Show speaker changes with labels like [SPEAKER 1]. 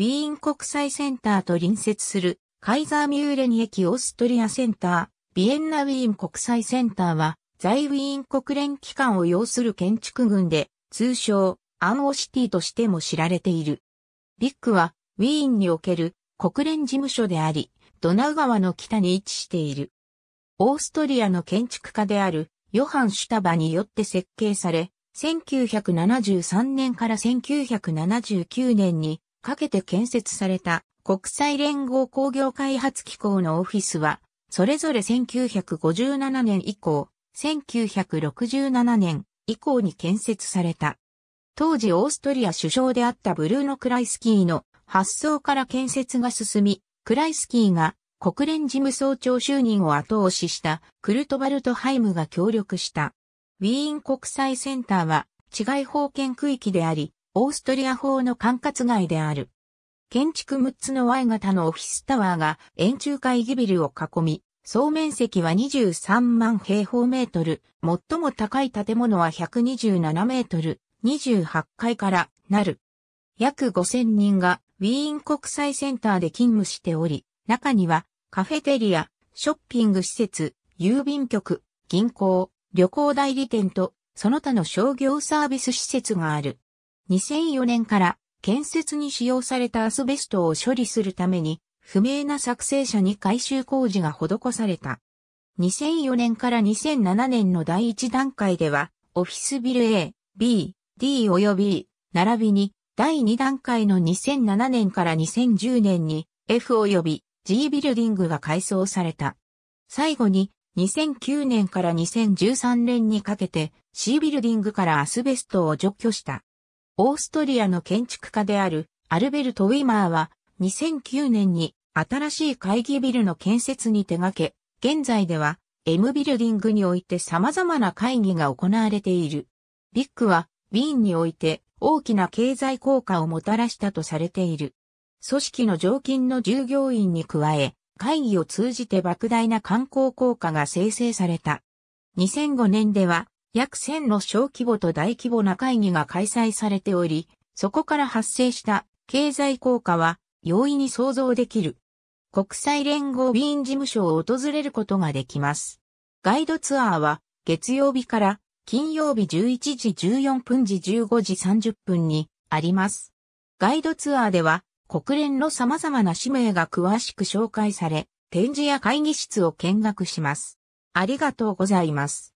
[SPEAKER 1] ウィーン国際センターと隣接するカイザーミューレニ駅オーストリアセンター、ビエンナウィーン国際センターは、在ウィーン国連機関を要する建築群で、通称、アンオシティとしても知られている。ビッグは、ウィーンにおける国連事務所であり、ドナウ川の北に位置している。オーストリアの建築家である、ヨハン・シュタバによって設計され、1973年から1979年にかけて建設された国際連合工業開発機構のオフィスは、それぞれ1957年以降、1967年以降に建設された。当時オーストリア首相であったブルーノ・クライスキーの発想から建設が進み、クライスキーが国連事務総長就任を後押ししたクルトバルトハイムが協力した。ウィーン国際センターは治外法権区域であり、オーストリア法の管轄外である。建築6つの Y 型のオフィスタワーが円柱会議ビルを囲み、総面積は23万平方メートル、最も高い建物は127メートル、28階からなる。約5000人がウィーン国際センターで勤務しており、中にはカフェテリア、ショッピング施設、郵便局、銀行、旅行代理店と、その他の商業サービス施設がある。2004年から建設に使用されたアスベストを処理するために、不明な作成者に改修工事が施された。2004年から2007年の第1段階では、オフィスビル A、B、D 及び、並びに、第2段階の2007年から2010年に、F 及び G ビルディングが改装された。最後に、2009年から2013年にかけて C ビルディングからアスベストを除去した。オーストリアの建築家であるアルベルト・ウィマーは2009年に新しい会議ビルの建設に手掛け、現在では M ビルディングにおいて様々な会議が行われている。ビッグはウィーンにおいて大きな経済効果をもたらしたとされている。組織の常勤の従業員に加え、会議を通じて莫大な観光効果が生成された。2005年では約1000の小規模と大規模な会議が開催されており、そこから発生した経済効果は容易に想像できる。国際連合ウィーン事務所を訪れることができます。ガイドツアーは月曜日から金曜日11時14分時15時30分にあります。ガイドツアーでは国連の様々な使命が詳しく紹介され、展示や会議室を見学します。ありがとうございます。